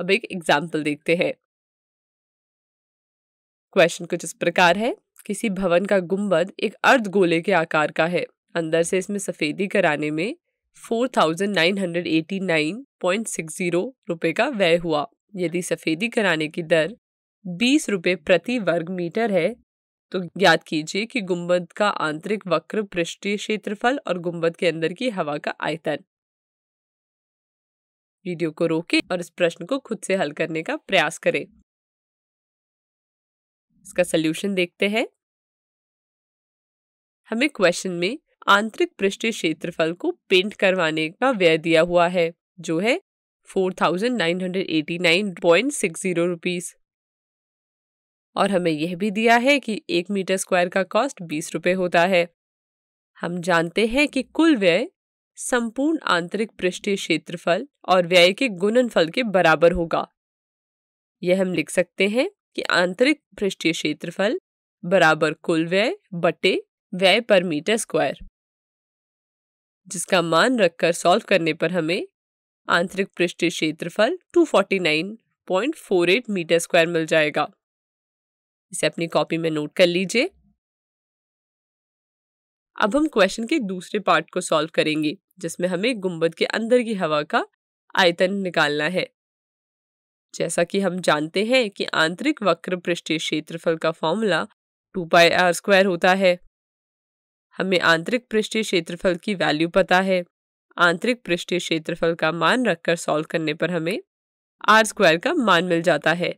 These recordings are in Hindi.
अब एक एग्जाम्पल देखते हैं क्वेश्चन कुछ इस प्रकार है किसी भवन का गुंबद एक अर्ध गोले के आकार का है अंदर से इसमें सफेदी कराने में 4,989.60 रुपए का व्यय हुआ यदि सफेदी कराने की दर 20 रुपए प्रति वर्ग मीटर है तो ज्ञात कीजिए कि गुंबद का आंतरिक वक्र पृष्ठीय क्षेत्रफल और गुंबद के अंदर की हवा का आयतन वीडियो को रोके और इस प्रश्न को खुद से हल करने का प्रयास करें इसका सल्यूशन देखते हैं हमें क्वेश्चन में आंतरिक पृष्ठ क्षेत्रफल को पेंट करवाने का व्यय दिया हुआ है जो है 4,989.60 रुपीस और हमें यह भी दिया है कि एक मीटर स्क्वायर का कॉस्ट बीस रुपए होता है हम जानते हैं कि कुल व्यय संपूर्ण आंतरिक पृष्ठीय क्षेत्रफल और व्यय के गुणनफल के बराबर होगा यह हम लिख सकते हैं कि आंतरिक पृष्ठीय क्षेत्रफल बराबर कुल व्यय बटे व्यय पर मीटर स्क्वायर जिसका मान रखकर सॉल्व करने पर हमें आंतरिक पृष्ठीय क्षेत्रफल 249.48 मीटर स्क्वायर मिल जाएगा इसे अपनी कॉपी में नोट कर लीजिए अब हम क्वेश्चन के दूसरे पार्ट को सॉल्व करेंगे जिसमें हमें गुंबद के अंदर की हवा का आयतन निकालना है जैसा कि हम जानते हैं कि आंतरिक वक्र पृष्ठीय क्षेत्रफल का formula two pi r square होता है हमें आंतरिक पृष्ठीय क्षेत्रफल की वैल्यू पता है आंतरिक पृष्ठीय क्षेत्रफल का मान रखकर सॉल्व करने पर हमें आर स्क्वायर का मान मिल जाता है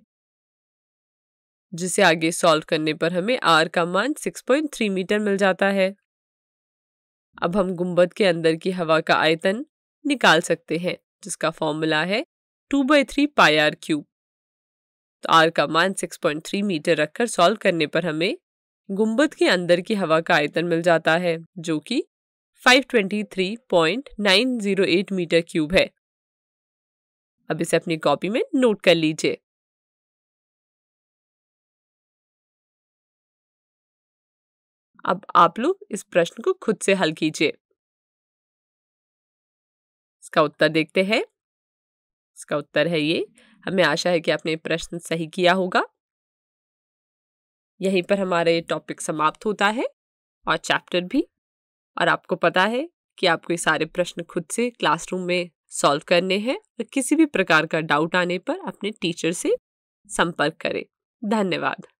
जिसे आगे सॉल्व करने पर हमें आर का मान 6.3 मीटर मिल जाता है अब हम गुंबद के अंदर की हवा का आयतन निकाल सकते हैं जिसका फॉर्मूला है two by three pi r cube तो आर का मान 6.3 मीटर रखकर सॉल्व करने पर हमें गुंबद के अंदर की हवा का आयतन मिल जाता है जो कि 523.908 मीटर क्यूब है अब इसे अपनी कॉपी में नोट कर लीजिए अब आप लोग इस प्रश्न को खुद से हल कीजिए इसका उत्तर देखते हैं इसका उत्तर है ये हमें आशा है कि आपने प्रश्न सही किया होगा यहीं पर हमारा ये टॉपिक समाप्त होता है और चैप्टर भी और आपको पता है कि आपको ये सारे प्रश्न खुद से क्लासरूम में सॉल्व करने हैं और किसी भी प्रकार का डाउट आने पर अपने टीचर से संपर्क करें धन्यवाद